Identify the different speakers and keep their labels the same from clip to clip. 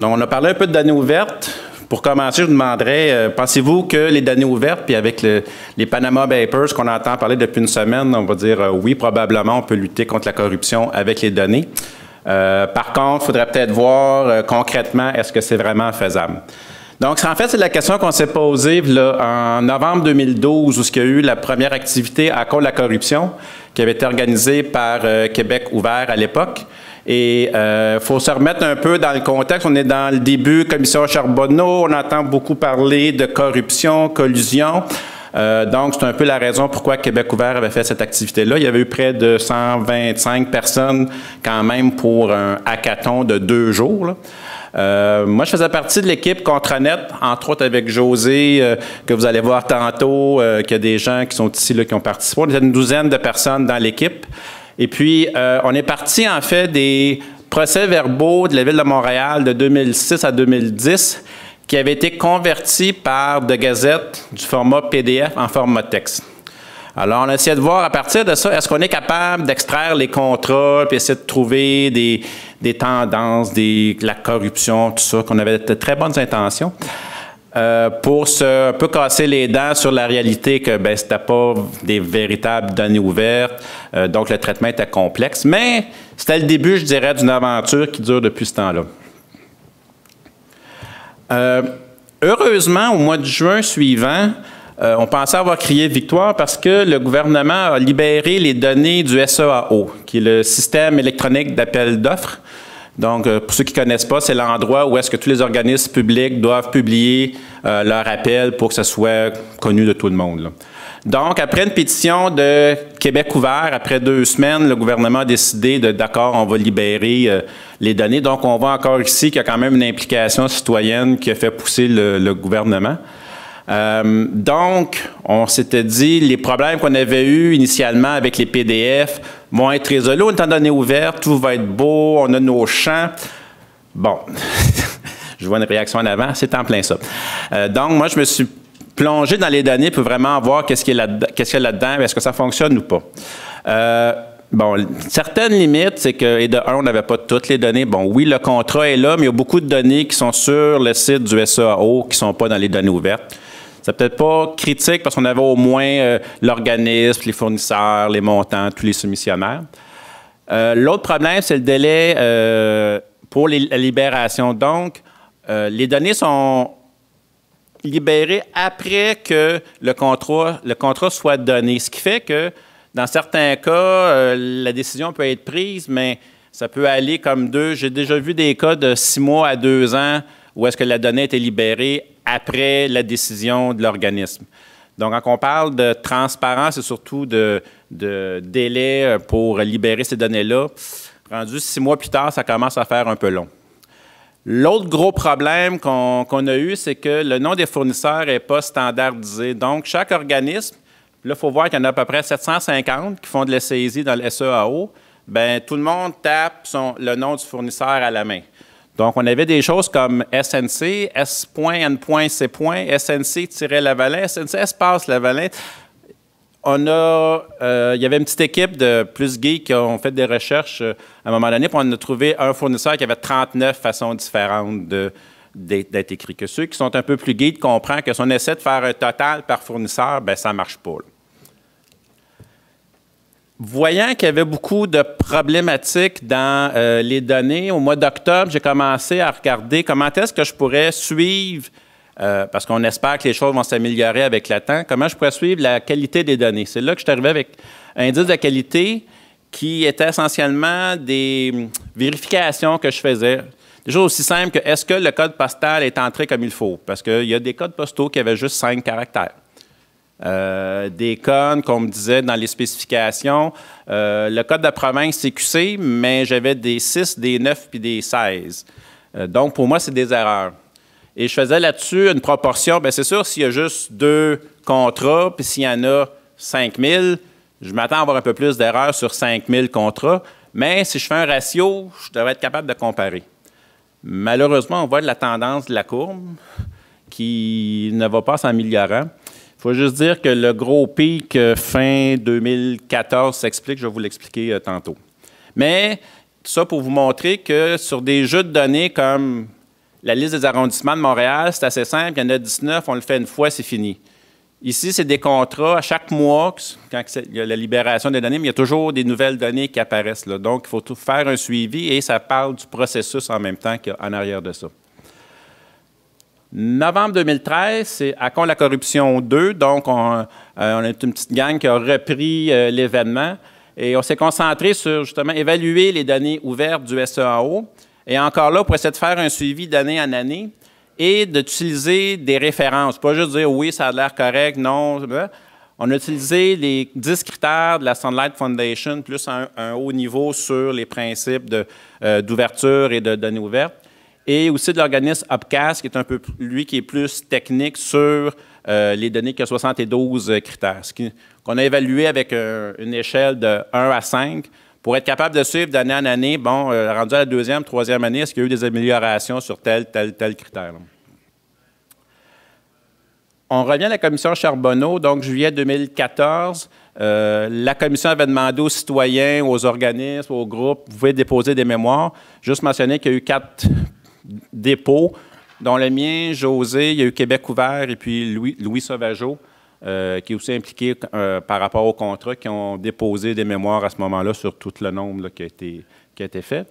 Speaker 1: Donc, on a parlé un peu de données ouvertes. Pour commencer, je vous demanderais, euh, pensez-vous que les données ouvertes, puis avec les Panama Papers qu'on entend parler depuis une semaine, on va dire euh, oui, probablement, on peut lutter contre la corruption avec les données. Euh, par contre, il faudrait peut-être voir concrètement, est-ce que c'est vraiment faisable? Donc, en fait, c'est la question qu'on s'est posée en novembre 2012, où il y a eu la première activité à cause de la corruption qui avait été organisée par Québec ouvert à l'époque. Et il euh, faut se remettre un peu dans le contexte. On est dans le début, commissaire Charbonneau, on entend beaucoup parler de corruption, collusion. Euh, donc, c'est un peu la raison pourquoi Québec ouvert avait fait cette activité-là. Il y avait eu près de 125 personnes quand même pour un hackathon de deux jours. Euh, moi, je faisais partie de l'équipe Contranet, entre autres avec José, que vous allez voir tantôt, qu'il y a des gens qui sont ici là, qui ont participé. On était une douzaine de personnes dans l'équipe. Et puis, euh, on est parti en fait des procès-verbaux de la Ville de Montréal de 2006 à 2010 qui avaient été convertis par de gazettes du format PDF en format texte. Alors, on a essayé de voir à partir de ça, est-ce qu'on est capable d'extraire les contrats, puis essayer de trouver des, tendances, des, la corruption, tout ça, qu'on avait de très bonnes intentions. Euh, pour se peu casser les dents sur la réalité que ben n'était pas des véritables données ouvertes, euh, donc le traitement était complexe. Mais c'était le début, je dirais, d'une aventure qui dure depuis ce temps-là. Euh, heureusement, au mois de juin suivant, on pensait avoir crié victoire parce que le gouvernement a libéré les données du SEAO, qui est le système électronique d'appel d'offres. Donc, euh, pour ceux qui ne connaissent pas, c'est l'endroit où est-ce que tous les organismes publics doivent publier euh, leur appel pour que ce soit connu de tout le monde. Donc, après une pétition de Québec ouvert, après deux semaines, le gouvernement a décidé de, d'accord, on va libérer euh, les données. Donc, on voit encore ici qu'il y a quand même une implication citoyenne qui a fait pousser le gouvernement. Euh, donc, on s'était dit, les problèmes qu'on avait eus initialement avec les PDF vont être résolus. On est en donnée ouverte, tout va être beau, on a nos champs. Bon, je vois une réaction en avant, c'est en plein ça. Euh, donc, moi, je me suis plongé dans les données pour vraiment voir qu'est-ce qu'il y a là-dedans, est-ce que ça fonctionne ou pas. Euh, bon, certaines limites, c'est que, et de un, on n'avait pas toutes les données. Bon, oui, le contrat est là, mais il y a beaucoup de données qui sont sur le site du SAO qui ne sont pas dans les données ouvertes n'est peut-être pas critique parce qu'on avait au moins euh, l'organisme, les fournisseurs, les montants, tous les soumissionnaires. Euh, l'autre problème, c'est le délai euh, pour les, la libération. Donc, les données sont libérées après que le contrat, le contrat soit donné. Ce qui fait que, dans certains cas, la décision peut être prise, mais ça peut aller comme deux. J'ai déjà vu des cas de six mois à deux ans où est-ce que la donnée était libérée après la décision de l'organisme. Donc, quand on parle de transparence et surtout de, délai euh, pour libérer ces données-là, rendu six mois plus tard, ça commence à faire un peu long. L'autre gros problème qu'on a eu, c'est que le nom des fournisseurs n'est pas standardisé. Donc, chaque organisme, là, il faut voir qu'il y en a à peu près 750 qui font de la saisie dans le SEAO. Bien, tout le monde tape le nom du fournisseur à la main. Donc, on avait des choses comme SNC, S.N.C. SNC-Lavalin, SNC Espace Lavalin. On a, euh, il y avait une petite équipe de plus gays qui ont fait des recherches euh, à un moment donné, puis on a trouvé un fournisseur qui avait 39 façons différentes d'être écrit. Que ceux qui sont un peu plus guides comprennent que si on essaie de faire un total par fournisseur, ben ça marche pas. Voyant qu'il y avait beaucoup de problématiques dans euh, les données, au mois d'octobre, j'ai commencé à regarder comment est-ce que je pourrais suivre, euh, parce qu'on espère que les choses vont s'améliorer avec le temps, comment je pourrais suivre la qualité des données. C'est là que je suis arrivé avec un indice de qualité qui était essentiellement des hum, vérifications que je faisais. Des choses aussi simples que est-ce que le code postal est entré comme il faut? Parce qu'il y a des codes postaux qui avaient juste cinq caractères. Euh, des codes, qu'on me disait dans les spécifications, euh, le code de la province c'est QC, mais j'avais des 6, des 9 puis des 16. Euh, donc, pour moi, c'est des erreurs. Et je faisais là-dessus une proportion. Bien, c'est sûr, s'il y a juste deux contrats, puis s'il y en a 5 000, je m'attends à avoir un peu plus d'erreurs sur 5 000 contrats. Mais si je fais un ratio, je devrais être capable de comparer. Malheureusement, on voit la tendance de la courbe qui ne va pas s'améliorer. Il faut juste dire que le gros pic euh, fin 2014 s'explique, je vais vous l'expliquer euh, tantôt. Mais tout ça pour vous montrer que sur des jeux de données comme la liste des arrondissements de Montréal, c'est assez simple, il y en a 19, on le fait une fois, c'est fini. Ici, c'est des contrats à chaque mois, quand il y a la libération des données, mais il y a toujours des nouvelles données qui apparaissent. Donc, il faut tout faire un suivi et ça parle du processus en même temps qu'en arrière de ça. Novembre 2013, c'est à con la corruption 2, donc euh, on, est une petite gang qui a repris euh, l'événement et on s'est concentré sur justement évaluer les données ouvertes du SEAO et encore là, pour essayer de faire un suivi d'année en année et d'utiliser des références, pas juste dire oui, ça a l'air correct, non. On a utilisé les 10 critères de la Sunlight Foundation, plus un, haut niveau sur les principes euh, d'ouverture et de données ouvertes et aussi de l'organisme OPCAS, qui est un peu lui qui est plus technique sur euh, les données qui a 72 critères, ce qu'on a évalué avec euh, une échelle de 1 à 5 pour être capable de suivre d'année en année, bon, euh, rendu à la deuxième, troisième année, est-ce qu'il y a eu des améliorations sur tel, tel, tel critère? On revient à la commission Charbonneau, donc juillet 2014. la commission avait demandé aux citoyens, aux organismes, aux groupes, vous pouvez déposer des mémoires. Juste mentionner qu'il y a eu quatre dépôts, dont le mien, José, il y a eu Québec ouvert et puis Louis, Louis Sauvageau, euh, qui est aussi impliqué euh, par rapport au contrat, qui ont déposé des mémoires à ce moment-là sur tout le nombre qui, a été, fait.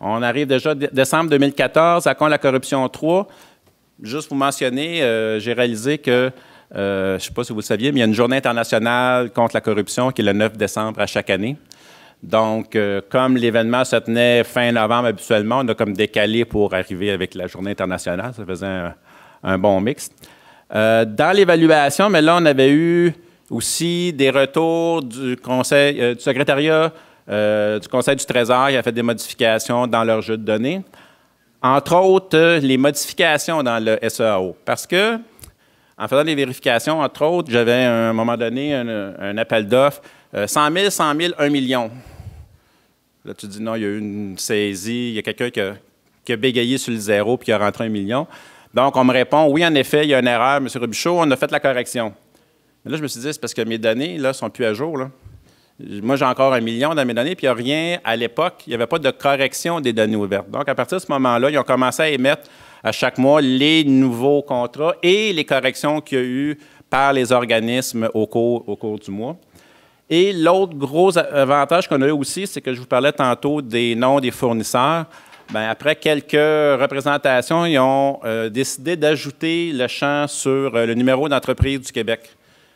Speaker 1: On arrive déjà décembre 2014, à contre la corruption 3. Juste pour mentionner, euh, j'ai réalisé que, je ne sais pas si vous saviez, mais il y a une journée internationale contre la corruption qui est le 9 décembre à chaque année. Donc, euh, comme l'événement se tenait fin novembre habituellement, on a comme décalé pour arriver avec la journée internationale. Ça faisait un, bon mix. Euh, dans l'évaluation, mais là, on avait eu aussi des retours du conseil, euh, du secrétariat, du conseil du Trésor. Il a fait des modifications dans leur jeu de données. Entre autres, les modifications dans le SEAO. Parce que, en faisant des vérifications, entre autres, j'avais à un moment donné un, un appel d'offres 100 000, 100 000, 1 million. Là, tu dis non, il y a eu une saisie, il y a quelqu'un qui, a, bégayé sur le zéro puis qui a rentré un million. Donc, on me répond oui, en effet, il y a une erreur, M. Robichaud, on a fait la correction. Mais là, je me suis dit c'est parce que mes données là sont plus à jour. Là. Moi, j'ai encore un million dans mes données, puis il n'y a rien à l'époque. Il n'y avait pas de correction des données ouvertes. Donc, à partir de ce moment-là, ils ont commencé à émettre à chaque mois les nouveaux contrats et les corrections qu'il y a eu par les organismes au cours du mois. Et l'autre gros avantage qu'on a aussi, c'est que je vous parlais tantôt des noms des fournisseurs. Bien, après quelques représentations, ils ont euh, décidé d'ajouter le champ sur euh, le numéro d'entreprise du Québec.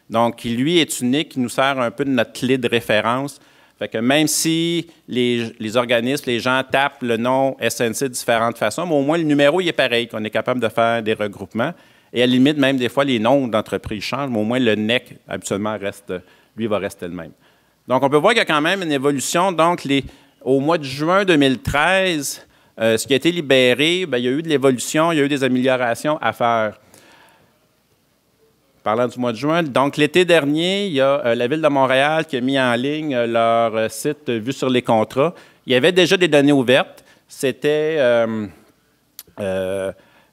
Speaker 1: Donc, qui, lui, est unique, qui nous sert un peu de notre clé de référence. Fait que même si les, organismes, les gens tapent le nom SNC de différentes façons, mais au moins le numéro, est pareil, qu'on est capable de faire des regroupements. Et à la limite, même des fois, les noms d'entreprise changent, mais au moins le NEC, habituellement, reste lui va rester le même. Donc, on peut voir qu'il y a quand même une évolution. Donc, les, au mois de juin 2013, euh, ce qui a été libéré, bien, il y a eu de l'évolution, il y a eu des améliorations à faire. Parlant du mois de juin, donc l'été dernier, il y a euh, la Ville de Montréal qui a mis en ligne euh, leur site Vue sur les contrats. Il y avait déjà des données ouvertes. C'était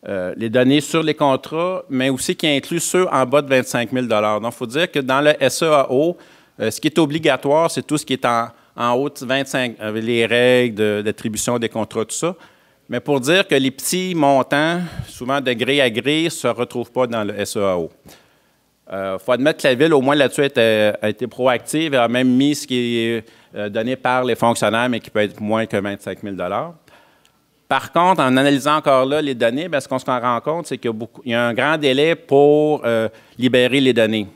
Speaker 1: euh, les données sur les contrats, mais aussi qui inclut ceux en bas de 25 000 Donc, il faut dire que dans le SEAO, euh, ce qui est obligatoire, c'est tout ce qui est en, en haut 25, euh, les règles d'attribution des contrats, tout ça. Mais pour dire que les petits montants, souvent de gré à gré, ne se retrouvent pas dans le SEAO. Il faut admettre que la Ville, au moins là-dessus, a, a, été proactive et a même mis ce qui est donné par les fonctionnaires, mais qui peut être moins que 25 000 par contre, en analysant encore là les données, ben, ce qu'on se rend compte, c'est qu'il y, a un grand délai pour euh, libérer les données,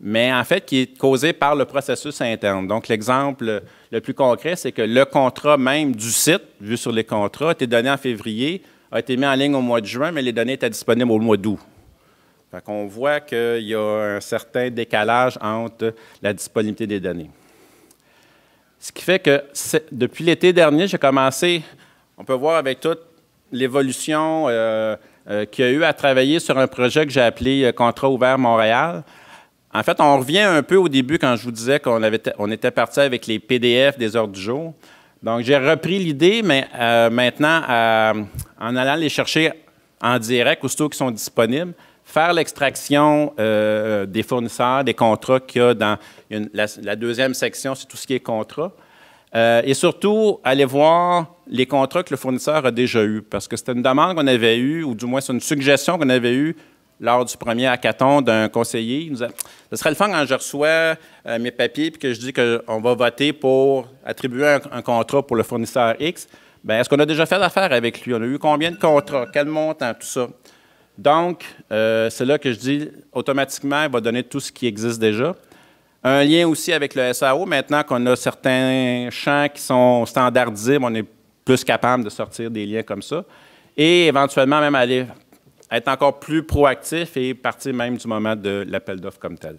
Speaker 1: mais en fait qui est causé par le processus interne. Donc, l'exemple le plus concret, c'est que le contrat même du site, vu sur les contrats, a été donné en février, a été mis en ligne au mois de juin, mais les données étaient disponibles au mois d'août. Donc, On voit qu'il y a un certain décalage entre la disponibilité des données. Ce qui fait que depuis l'été dernier, j'ai commencé on peut voir avec toute l'évolution euh, euh, qu'il y a eu à travailler sur un projet que j'ai appelé euh, Contrat ouvert Montréal. En fait, on revient un peu au début quand je vous disais qu'on était parti avec les PDF des heures du jour. Donc, j'ai repris l'idée, mais maintenant, en allant les chercher en direct, aussitôt qui sont disponibles, faire l'extraction des fournisseurs, des contrats qu'il y a dans la, la, deuxième section, c'est tout ce qui est contrat. Euh, et surtout, aller voir les contrats que le fournisseur a déjà eus, parce que c'était une demande qu'on avait eue, ou du moins c'est une suggestion qu'on avait eue lors du premier hackathon d'un conseiller. nous ce serait le fun quand je reçois euh, mes papiers et que je dis qu'on va voter pour attribuer un, contrat pour le fournisseur X. Ben est-ce qu'on a déjà fait l'affaire avec lui? On a eu combien de contrats? Quel montant? Tout ça. Donc, euh, c'est là que je dis automatiquement, il va donner tout ce qui existe déjà. Un lien aussi avec le SAO, maintenant qu'on a certains champs qui sont standardisés, on est plus capable de sortir des liens comme ça. Et éventuellement, même aller être encore plus proactif et partir même du moment de l'appel d'offres comme tel.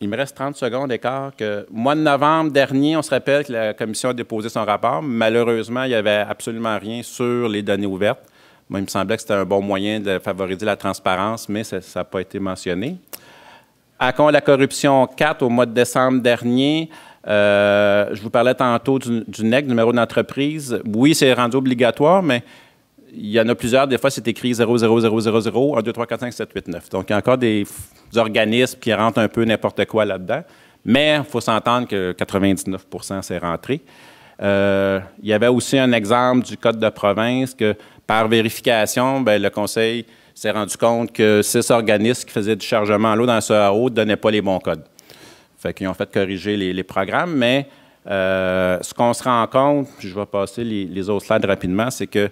Speaker 1: Il me reste 30 secondes d'écart. Que, mois de novembre dernier, on se rappelle que la commission a déposé son rapport. Malheureusement, il n'y avait absolument rien sur les données ouvertes. Moi, il me semblait que c'était un bon moyen de favoriser la transparence, mais ça n'a pas été mentionné. À Con la corruption 4, au mois de décembre dernier, euh, je vous parlais tantôt du, NEC, numéro d'entreprise. Oui, c'est rendu obligatoire, mais il y en a plusieurs. Des fois, c'est écrit 00000, 1, 2, 3, 4, 5, 7, 8, 9. Donc, il y a encore des, organismes qui rentrent un peu n'importe quoi là-dedans. Mais il faut s'entendre que 99 s'est rentré. Euh, il y avait aussi un exemple du Code de province que, par vérification, ben, le Conseil s'est rendu compte que six organismes qui faisaient du chargement à l'eau dans ce AO ne donnaient pas les bons codes. Fait qu'ils ont fait corriger les, programmes, mais euh, ce qu'on se rend compte, puis je vais passer les, autres slides rapidement, c'est que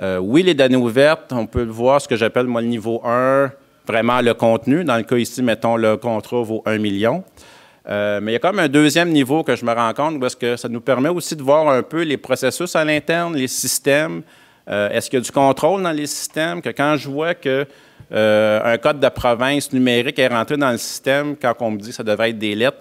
Speaker 1: euh, oui, les données ouvertes, on peut voir ce que j'appelle moi le niveau 1, vraiment le contenu. Dans le cas ici, mettons, le contrat vaut 1 million. Euh, mais il y a comme un deuxième niveau que je me rends compte, parce que ça nous permet aussi de voir un peu les processus à l'interne, les systèmes, euh, est-ce qu'il y a du contrôle dans les systèmes? Que quand je vois que euh, un code de province numérique est rentré dans le système, quand on me dit que ça devrait être des lettres,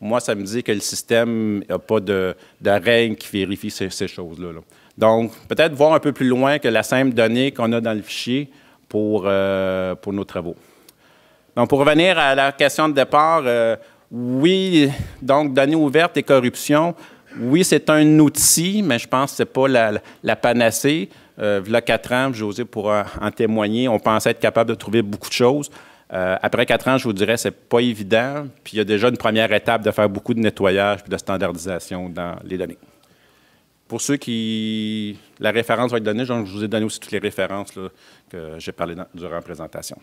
Speaker 1: moi, ça me dit que le système n'a pas de, règles qui vérifie ces, choses-là. Donc, peut-être voir un peu plus loin que la simple donnée qu'on a dans le fichier pour, euh, nos travaux. Donc, pour revenir à la question de départ, oui, donc données ouvertes et corruption, oui, c'est un outil, mais je pense que ce n'est pas la panacée. Euh, il quatre ans, José pour en témoigner, on pensait être capable de trouver beaucoup de choses. Euh, après quatre ans, je vous dirais, c'est pas évident. Puis il y a déjà une première étape de faire beaucoup de nettoyage puis de standardisation dans les données. Pour ceux qui. La référence va être donnée, je vous ai donné aussi toutes les références que j'ai parlé durant la présentation.